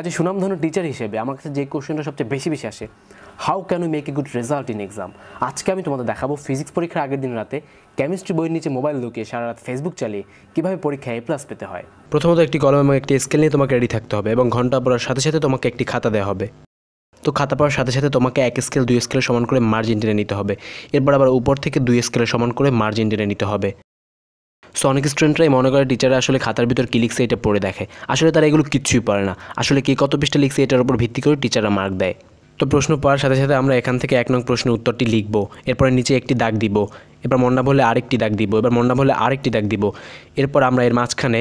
কাজে সুনামধন্য টিচার হিসেবে আমার কাছে যে কোশ্চেনটা সবচেয়ে বেশি বেশি আসে how can make a good result in exam আজকে আমি তোমাদের দেখাবো ফিজিক্স পরীক্ষার আগের দিন রাতে কেমিস্ট্রি বইয়ের নিচে মোবাইল লুকিয়ে সারা রাত ফেসবুক চালিয়ে কীভাবে পরীক্ষায় এ প্লাস পেতে হয় প্রথমত একটি কলম এবং একটি স্কেল নিয়ে তোমাকে রেডি থাকতে হবে এবং ঘন্টা পড়ার সাথে সাথে তোমাকে একটি খাতা দেওয়া হবে তো খাতা পাওয়ার সাথে সাথে তোমাকে এক স্কেল দুই স্কেলে সমান করে মার্জিন টেনে নিতে হবে এরপর আবার উপর থেকে দুই স্কেলে সমান করে মার্জিন টেনে নিতে হবে সো অনেক স্টুডেন্টরাই মনে করে টিচাররা আসলে খাতার ভিতর কী লিখছে এটা পড়ে দেখে আসলে তারা এগুলো কিচ্ছুই পারে না আসলে কে কত পৃষ্ঠা লিখছে এটার উপর ভিত্তি করে টিচাররা মার্ক দেয় তো প্রশ্ন পাওয়ার সাথে সাথে আমরা এখান থেকে এক নং প্রশ্নের উত্তরটি লিখব এরপরে নিচে একটি দাগ দিব এবার মন্ডা বলে আরেকটি দাগ দিব এবার মন্ডা বলে আরেকটি দাগ দিব এরপর আমরা এর মাঝখানে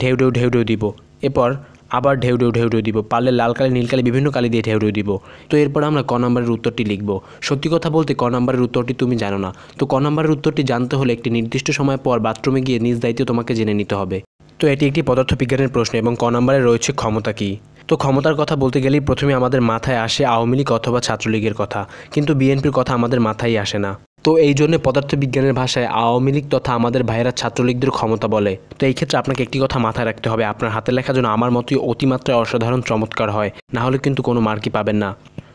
ঢেউ ঢেউ ঢেউ ঢেউ দিব এরপর আবার ঢেউ ঢেউ ঢেউ ঢেউ দিব পারলে লাল কালি নীল কালি বিভিন্ন কালি দিয়ে ঢেউ ঢেউ দিব তো এরপর আমরা ক নম্বরের উত্তরটি লিখব সত্যি কথা বলতে ক নম্বরের উত্তরটি তুমি জানো না তো ক নম্বরের উত্তরটি জানতে হলে একটি নির্দিষ্ট সময় পর বাথরুমে গিয়ে নিজ দায়িত্ব তোমাকে জেনে নিতে হবে তো এটি একটি পদার্থবিজ্ঞানের প্রশ্ন এবং ক নম্বরে রয়েছে ক্ষমতা কী তো ক্ষমতার কথা বলতে গেলেই প্রথমে আমাদের মাথায় আসে আওয়ামী লীগ অথবা ছাত্রলীগের কথা কিন্তু বিএনপির কথা আমাদের মাথায় আসে না তো এই জন্য পদার্থবিজ্ঞানের ভাষায় আওয়ামী লীগ তথা আমাদের ভাইয়েরা ছাত্রলীগদের ক্ষমতা বলে তো এই ক্ষেত্রে আপনাকে একটি কথা মাথায় রাখতে হবে আপনার হাতের লেখা যেন আমার মতোই অতিমাত্রায় অসাধারণ চমৎকার হয় না হলে কিন্তু কোনো মার্কি পাবেন না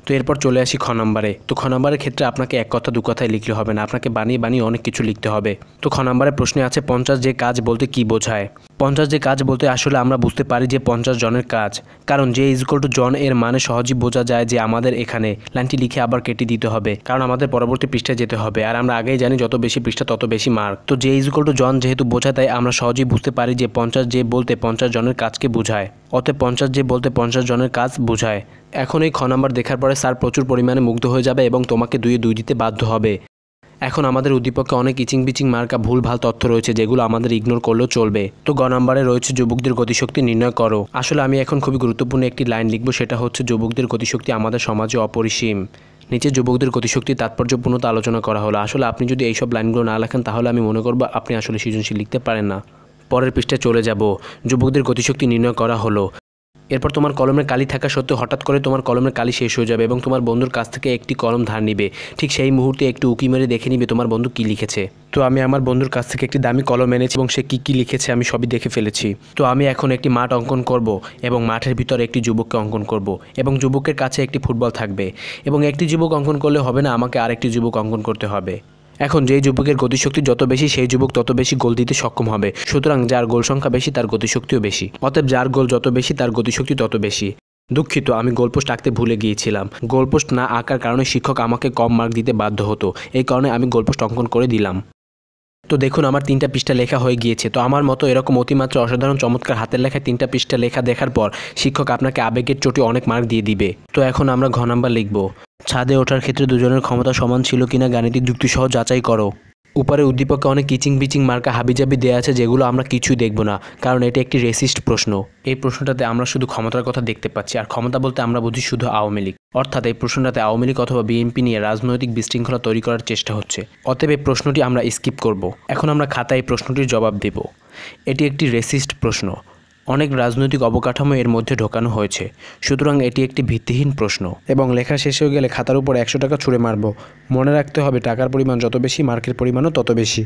তো এরপর চলে আসি খ নম্বরে তো খ নম্বরের ক্ষেত্রে আপনাকে এক কথা দু কথায় লিখলে হবে না আপনাকে বানিয়ে বানিয়ে অনেক কিছু লিখতে হবে তো খ নম্বরের প্রশ্নে আছে পঞ্চাশ যে কাজ বলতে কি বোঝায় পঞ্চাশ যে কাজ বলতে আসলে আমরা বুঝতে পারি যে পঞ্চাশ জনের কাজ কারণ যে ইজ টু জন এর মানে সহজেই বোঝা যায় যে আমাদের এখানে লাইনটি লিখে আবার কেটে দিতে হবে কারণ আমাদের পরবর্তী পৃষ্ঠায় যেতে হবে আর আমরা আগেই জানি যত বেশি পৃষ্ঠা তত বেশি মার্ক তো যে ইজ টু জন যেহেতু বোঝা তাই আমরা সহজেই বুঝতে পারি যে পঞ্চাশ যে বলতে পঞ্চাশ জনের কাজকে বোঝায় অতএব পঞ্চাশ যে বলতে পঞ্চাশ জনের কাজ বোঝায় এখন এই খ নাম্বার দেখার পরে স্যার প্রচুর পরিমাণে মুগ্ধ হয়ে যাবে এবং তোমাকে দুয়ে দুই দিতে বাধ্য হবে এখন আমাদের উদ্দীপকে অনেক ইচিং বিচিং মার্কা ভুল ভাল তথ্য রয়েছে যেগুলো আমাদের ইগনোর করলেও চলবে তো গ নাম্বারে রয়েছে যুবকদের গতিশক্তি নির্ণয় করো আসলে আমি এখন খুবই গুরুত্বপূর্ণ একটি লাইন লিখবো সেটা হচ্ছে যুবকদের গতিশক্তি আমাদের সমাজে অপরিসীম নিচে যুবকদের গতিশক্তি তাৎপর্যপূর্ণতা আলোচনা করা হলো আসলে আপনি যদি এইসব লাইনগুলো না লেখেন তাহলে আমি মনে করবো আপনি আসলে সৃজনশীল লিখতে পারেন না পরের পৃষ্ঠে চলে যাব যুবকদের গতিশক্তি নির্ণয় করা হলো এরপর তোমার কলমের কালি থাকা সত্ত্বেও হঠাৎ করে তোমার কলমের কালি শেষ হয়ে যাবে এবং তোমার বন্ধুর কাছ থেকে একটি কলম ধার নিবে ঠিক সেই মুহূর্তে একটু উকি মেরে দেখে নিবে তোমার বন্ধু কী লিখেছে তো আমি আমার বন্ধুর কাছ থেকে একটি দামি কলম এনেছি এবং সে কী কী লিখেছে আমি সবই দেখে ফেলেছি তো আমি এখন একটি মাঠ অঙ্কন করব এবং মাঠের ভিতরে একটি যুবককে অঙ্কন করব এবং যুবকের কাছে একটি ফুটবল থাকবে এবং একটি যুবক অঙ্কন করলে হবে না আমাকে আরেকটি যুবক অঙ্কন করতে হবে এখন যেই যুবকের গতিশক্তি যত বেশি সেই যুবক তত বেশি গোল দিতে সক্ষম হবে সুতরাং যার গোল সংখ্যা বেশি তার গতিশক্তিও বেশি অতএব যার গোল যত বেশি তার গতিশক্তি তত বেশি দুঃখিত আমি গোলপোস্ট আঁকতে ভুলে গিয়েছিলাম গোলপোস্ট না আঁকার কারণে শিক্ষক আমাকে কম মার্ক দিতে বাধ্য হতো এই কারণে আমি গোলপোস্ট অঙ্কন করে দিলাম তো দেখুন আমার তিনটা পৃষ্ঠা লেখা হয়ে গিয়েছে তো আমার মতো এরকম অতিমাত্রা অসাধারণ চমৎকার হাতের লেখায় তিনটা পৃষ্ঠা লেখা দেখার পর শিক্ষক আপনাকে আবেগের চোটে অনেক মার্ক দিয়ে দিবে তো এখন আমরা ঘ নাম্বার লিখব ছাদে ওঠার ক্ষেত্রে দুজনের ক্ষমতা সমান ছিল কিনা গাণিতিক সহ যাচাই করো উপরে উদ্দীপকে অনেক কিচিং বিচিং মার্কা হাবিজাবি দেওয়া আছে যেগুলো আমরা কিছুই দেখব না কারণ এটি একটি রেসিস্ট প্রশ্ন এই প্রশ্নটাতে আমরা শুধু ক্ষমতার কথা দেখতে পাচ্ছি আর ক্ষমতা বলতে আমরা বুঝি শুধু আওয়ামী লীগ অর্থাৎ এই প্রশ্নটাতে আওয়ামী লীগ অথবা বিএনপি নিয়ে রাজনৈতিক বিশৃঙ্খলা তৈরি করার চেষ্টা হচ্ছে অতএব এই প্রশ্নটি আমরা স্কিপ করব এখন আমরা খাতায় এই প্রশ্নটির জবাব দেব এটি একটি রেসিস্ট প্রশ্ন অনেক রাজনৈতিক অবকাঠামো এর মধ্যে ঢোকানো হয়েছে সুতরাং এটি একটি ভিত্তিহীন প্রশ্ন এবং লেখা শেষ হয়ে গেলে খাতার উপর একশো টাকা ছুঁড়ে মারব মনে রাখতে হবে টাকার পরিমাণ যত বেশি মার্কের পরিমাণও তত বেশি